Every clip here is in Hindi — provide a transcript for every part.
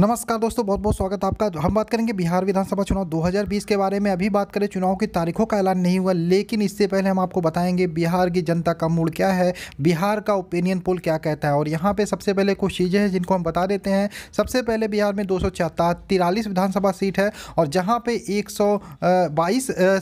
नमस्कार दोस्तों बहुत बहुत स्वागत है आपका हम बात करेंगे बिहार विधानसभा चुनाव 2020 के बारे में अभी बात करें चुनाव की तारीखों का ऐलान नहीं हुआ लेकिन इससे पहले हम आपको बताएंगे बिहार की जनता का मूड क्या है बिहार का ओपिनियन पोल क्या कहता है और यहाँ पे सबसे पहले कुछ चीज़ें हैं जिनको हम बता देते हैं सबसे पहले बिहार में दो सौ विधानसभा सीट है और जहाँ पर एक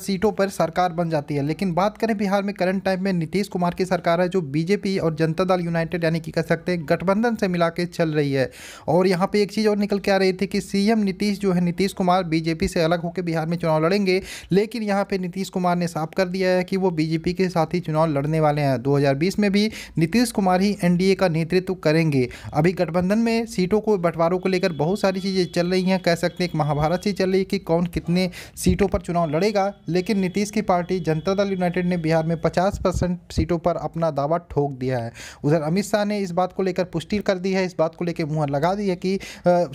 सीटों पर सरकार बन जाती है लेकिन बात करें बिहार में करंट टाइम में नीतीश कुमार की सरकार है जो बीजेपी और जनता दल यूनाइटेड यानी कि कह सकते हैं गठबंधन से मिला चल रही है और यहाँ पर एक चीज़ और निकल के आ रही थी कि सीएम नीतीश जो है नीतीश कुमार बीजेपी से अलग होकर बिहार में चुनाव लड़ेंगे लेकिन यहाँ पर नीतीश कुमार ने साफ कर दिया है कि वो बीजेपी के साथ ही चुनाव लड़ने वाले हैं 2020 में भी नीतीश कुमार ही एनडीए का नेतृत्व करेंगे अभी गठबंधन में सीटों को बंटवारों को लेकर बहुत सारी चीज़ें चल रही हैं कह सकते हैं एक महाभारत से चल रही है कि कौन कितने सीटों पर चुनाव लड़ेगा लेकिन नीतीश की पार्टी जनता दल यूनाइटेड ने बिहार में 50 परसेंट सीटों पर अपना दावा ठोक दिया है उधर अमित शाह ने इस बात को लेकर पुष्टि कर दी है इस बात को लेकर मुहर लगा दी है कि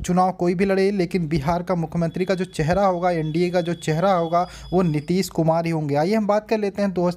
चुनाव कोई भी लड़े लेकिन बिहार का मुख्यमंत्री का जो चेहरा होगा एनडीए का जो चेहरा होगा वो नीतीश कुमार ही होंगे आइए हम बात कर लेते हैं दो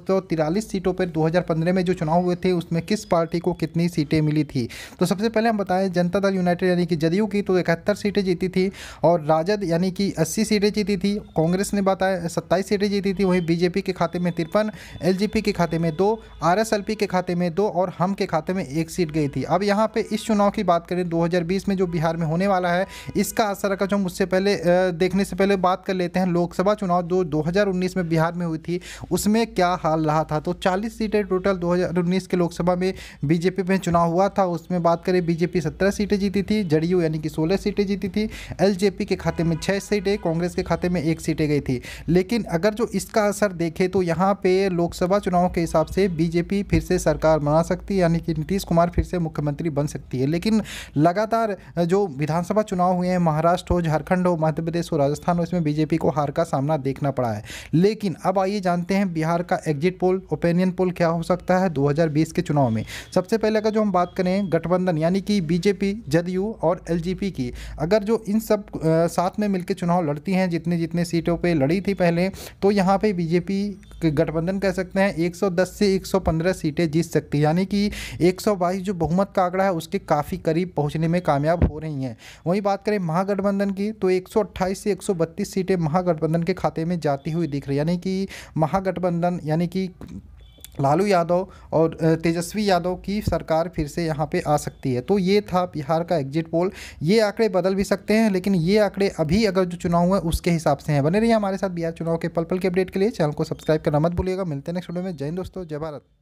सीटों पर 2015 में जो चुनाव हुए थे उसमें किस पार्टी को कितनी सीटें मिली थी तो सबसे पहले हम बताएं जनता दल यूनाइटेड यानी कि जदयू की तो इकहत्तर सीटें जीती थी और राजद यानी कि अस्सी सीटें जीती थी कांग्रेस ने बताया सत्ताईस सीटें जीती थी वहीं बीजेपी के खाते में तिरपन एल के खाते में दो आर के खाते में दो और हम के खाते में एक सीट गई थी अब यहाँ पर इस चुनाव की बात करें दो में जो बिहार में होने वाला वाला है इसका असर अगर जो मुझसे पहले देखने से पहले बात कर लेते हैं लोकसभा चुनाव जो 2019 में बिहार में हुई थी उसमें क्या हाल रहा था तो 40 सीटें टोटल 2019 के लोकसभा में बीजेपी में चुनाव हुआ था उसमें बात करें बीजेपी 17 सीटें जीती थी जदयू यानी कि 16 सीटें जीती थी एलजेपी के खाते में छः सीटें कांग्रेस के खाते में एक सीटें गई थी लेकिन अगर जो इसका असर देखे तो यहाँ पर लोकसभा चुनाव के हिसाब से बीजेपी फिर से सरकार बना सकती है यानी कि नीतीश कुमार फिर से मुख्यमंत्री बन सकती है लेकिन लगातार जो विधानसभा विधानसभा चुनाव हुए हैं महाराष्ट्र हो झारखंड हो मध्य प्रदेश हो राजस्थान हो इसमें बीजेपी को हार का सामना देखना पड़ा है लेकिन अब आइए जानते हैं बिहार का एग्जिट पोल ओपिनियन पोल क्या हो सकता है 2020 के चुनाव में सबसे पहले अगर जो हम बात करें गठबंधन यानी कि बीजेपी जदयू और एल की अगर जो इन सब आ, साथ में मिलकर चुनाव लड़ती हैं जितने जितने सीटों पर लड़ी थी पहले तो यहाँ पर बीजेपी गठबंधन कह सकते हैं 110 से 115 सीटें जीत सकती है यानी कि 122 जो बहुमत का आंकड़ा है उसके काफ़ी करीब पहुंचने में कामयाब हो रही हैं वहीं बात करें महागठबंधन की तो 128 से 132 सीटें महागठबंधन के खाते में जाती हुई दिख रही यानी कि महागठबंधन यानी कि लालू यादव और तेजस्वी यादव की सरकार फिर से यहाँ पे आ सकती है तो ये था बिहार का एग्जिट पोल ये आंकड़े बदल भी सकते हैं लेकिन ये आंकड़े अभी अगर जो चुनाव हुए उसके हिसाब से हैं बने रहिए हमारे साथ बिहार चुनाव के पल पल के अपडेट के लिए चैनल को सब्सक्राइब करना मत भूलिएगा मिलते हैं नेक्स्ट वीडियो में जय दोस्तों जय भारत